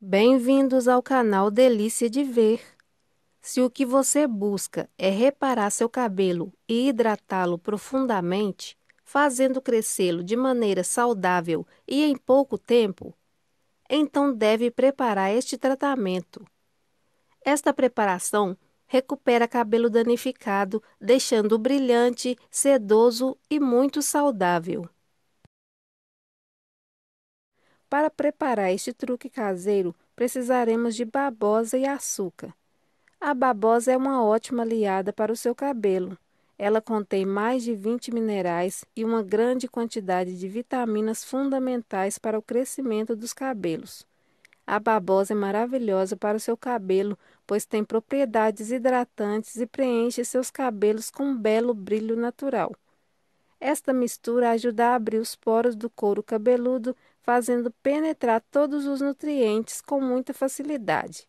Bem-vindos ao canal Delícia de Ver. Se o que você busca é reparar seu cabelo e hidratá-lo profundamente, fazendo crescê-lo de maneira saudável e em pouco tempo, então deve preparar este tratamento. Esta preparação recupera cabelo danificado, deixando-o brilhante, sedoso e muito saudável. Para preparar este truque caseiro, precisaremos de babosa e açúcar. A babosa é uma ótima aliada para o seu cabelo. Ela contém mais de 20 minerais e uma grande quantidade de vitaminas fundamentais para o crescimento dos cabelos. A babosa é maravilhosa para o seu cabelo, pois tem propriedades hidratantes e preenche seus cabelos com um belo brilho natural. Esta mistura ajuda a abrir os poros do couro cabeludo, fazendo penetrar todos os nutrientes com muita facilidade.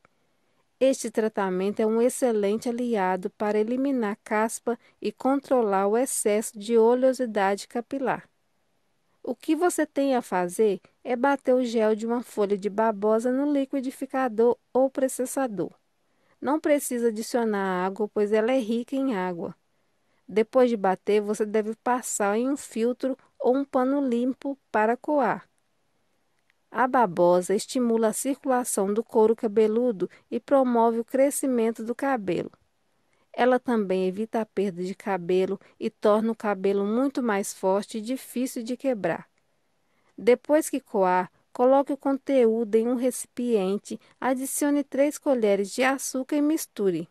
Este tratamento é um excelente aliado para eliminar caspa e controlar o excesso de oleosidade capilar. O que você tem a fazer é bater o gel de uma folha de babosa no liquidificador ou processador. Não precisa adicionar água, pois ela é rica em água. Depois de bater, você deve passar em um filtro ou um pano limpo para coar. A babosa estimula a circulação do couro cabeludo e promove o crescimento do cabelo. Ela também evita a perda de cabelo e torna o cabelo muito mais forte e difícil de quebrar. Depois que coar, coloque o conteúdo em um recipiente, adicione 3 colheres de açúcar e misture.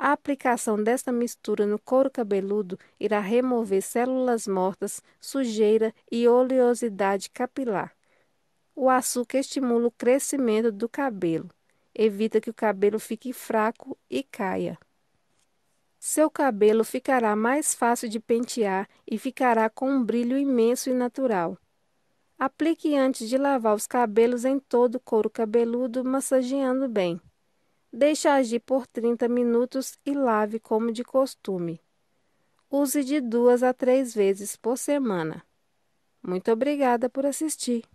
A aplicação desta mistura no couro cabeludo irá remover células mortas, sujeira e oleosidade capilar. O açúcar estimula o crescimento do cabelo, evita que o cabelo fique fraco e caia. Seu cabelo ficará mais fácil de pentear e ficará com um brilho imenso e natural. Aplique antes de lavar os cabelos em todo o couro cabeludo, massageando bem. Deixe agir por 30 minutos e lave como de costume. Use de duas a três vezes por semana. Muito obrigada por assistir.